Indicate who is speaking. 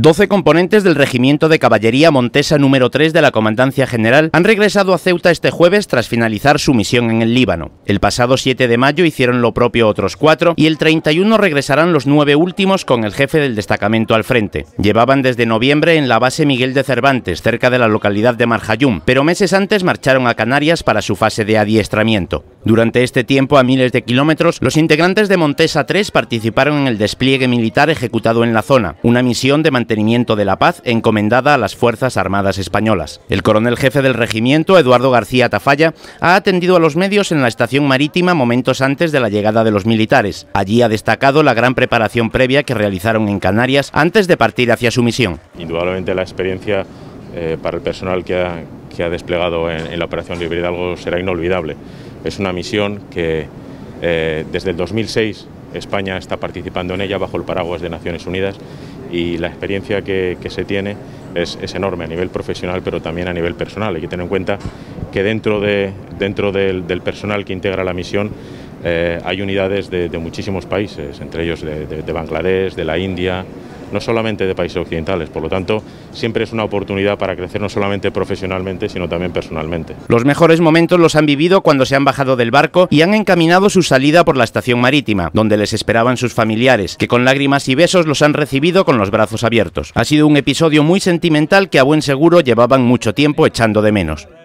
Speaker 1: 12 componentes del Regimiento de Caballería Montesa número 3 de la Comandancia General han regresado a Ceuta este jueves tras finalizar su misión en el Líbano. El pasado 7 de mayo hicieron lo propio otros cuatro y el 31 regresarán los nueve últimos con el jefe del destacamento al frente. Llevaban desde noviembre en la base Miguel de Cervantes, cerca de la localidad de Marjayum, pero meses antes marcharon a Canarias para su fase de adiestramiento. Durante este tiempo, a miles de kilómetros, los integrantes de Montesa 3 participaron en el despliegue militar ejecutado en la zona, una misión de mantenimiento de la paz encomendada a las Fuerzas Armadas Españolas. El coronel jefe del regimiento, Eduardo García Tafalla, ha atendido a los medios en la estación marítima momentos antes de la llegada de los militares. Allí ha destacado la gran preparación previa que realizaron en Canarias antes de partir hacia su misión.
Speaker 2: Indudablemente la experiencia eh, para el personal que ha, desplegado en, en la operación Libre Hidalgo será inolvidable. Es una misión que eh, desde el 2006 España está participando en ella bajo el paraguas de Naciones Unidas y la experiencia que, se tiene es, enorme a nivel profesional pero también a nivel personal. Hay que tener en cuenta que dentro, de, dentro del, personal que integra la misión eh, hay unidades de, muchísimos países, entre ellos de, de Bangladesh, de la India, no solamente de países occidentales. Por lo tanto, siempre es una oportunidad para crecer no solamente profesionalmente, sino también personalmente.
Speaker 1: Los mejores momentos los han vivido cuando se han bajado del barco y han encaminado su salida por la estación marítima, donde les esperaban sus familiares, que con lágrimas y besos los han recibido con los brazos abiertos. Ha sido un episodio muy sentimental que a buen seguro llevaban mucho tiempo echando de menos.